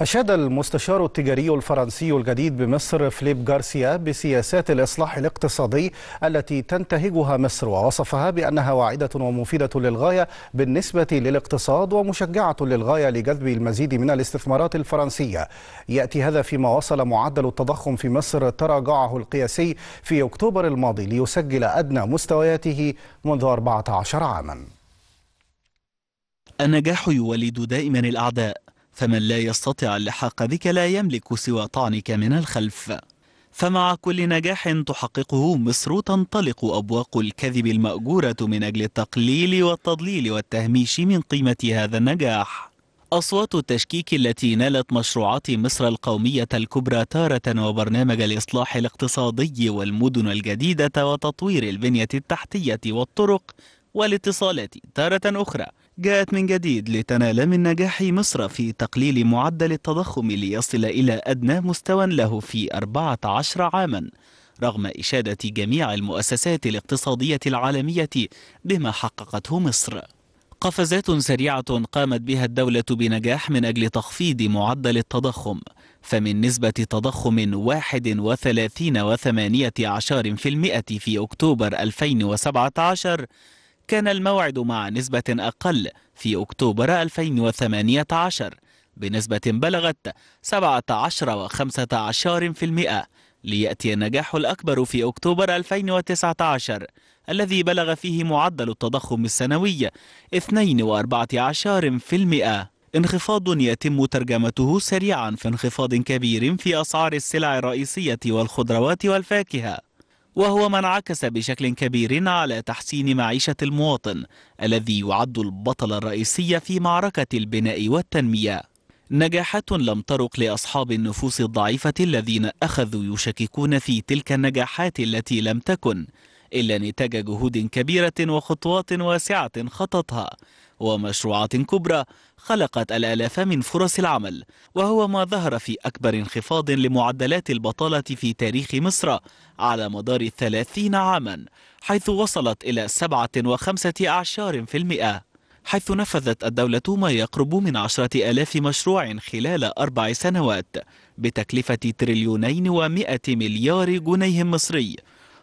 أشاد المستشار التجاري الفرنسي الجديد بمصر فليب غارسيا بسياسات الإصلاح الاقتصادي التي تنتهجها مصر ووصفها بأنها واعدة ومفيدة للغاية بالنسبة للاقتصاد ومشجعة للغاية لجذب المزيد من الاستثمارات الفرنسية يأتي هذا فيما وصل معدل التضخم في مصر تراجعه القياسي في أكتوبر الماضي ليسجل أدنى مستوياته منذ 14 عاما النجاح يولد دائما الأعداء فمن لا يستطع اللحاق بك لا يملك سوى طعنك من الخلف فمع كل نجاح تحققه مصر تنطلق أبواق الكذب المأجورة من أجل التقليل والتضليل والتهميش من قيمة هذا النجاح أصوات التشكيك التي نالت مشروعات مصر القومية الكبرى تارة وبرنامج الإصلاح الاقتصادي والمدن الجديدة وتطوير البنية التحتية والطرق والاتصالات تارة أخرى جاءت من جديد لتنال من نجاح مصر في تقليل معدل التضخم ليصل إلى أدنى مستوى له في 14 عاماً رغم إشادة جميع المؤسسات الاقتصادية العالمية بما حققته مصر قفزات سريعة قامت بها الدولة بنجاح من أجل تخفيض معدل التضخم فمن نسبة تضخم 31.8% في أكتوبر 2017 كان الموعد مع نسبة أقل في أكتوبر 2018 بنسبة بلغت 17.15% ليأتي النجاح الأكبر في أكتوبر 2019 الذي بلغ فيه معدل التضخم السنوي 2.14% انخفاض يتم ترجمته سريعا في انخفاض كبير في أسعار السلع الرئيسية والخضروات والفاكهة وهو ما انعكس بشكل كبير على تحسين معيشة المواطن الذي يعد البطل الرئيسي في معركة البناء والتنمية نجاحات لم ترق لأصحاب النفوس الضعيفة الذين أخذوا يشككون في تلك النجاحات التي لم تكن إلا نتاج جهود كبيرة وخطوات واسعة خططها ومشروعات كبرى خلقت الآلاف من فرص العمل وهو ما ظهر في أكبر انخفاض لمعدلات البطالة في تاريخ مصر على مدار الثلاثين عاما حيث وصلت إلى سبعة وخمسة أعشار في المئة حيث نفذت الدولة ما يقرب من عشرة آلاف مشروع خلال أربع سنوات بتكلفة تريليونين ومائة مليار جنيه مصري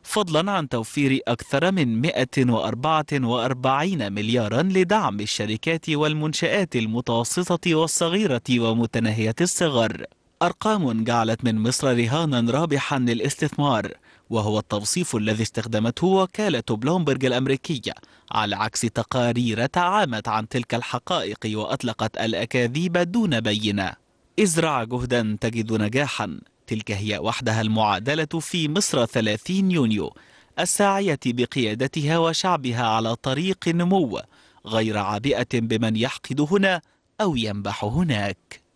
فضلا عن توفير أكثر من 144 مليارا لدعم الشركات والمنشآت المتوسطة والصغيرة ومتناهية الصغر أرقام جعلت من مصر رهانا رابحا للاستثمار وهو التوصيف الذي استخدمته وكالة بلومبرج الأمريكية على عكس تقارير تعامت عن تلك الحقائق وأطلقت الأكاذيب دون بينة ازرع جهدا تجد نجاحا تلك هي وحدها المعادلة في مصر 30 يونيو الساعية بقيادتها وشعبها على طريق النمو غير عابئة بمن يحقد هنا أو ينبح هناك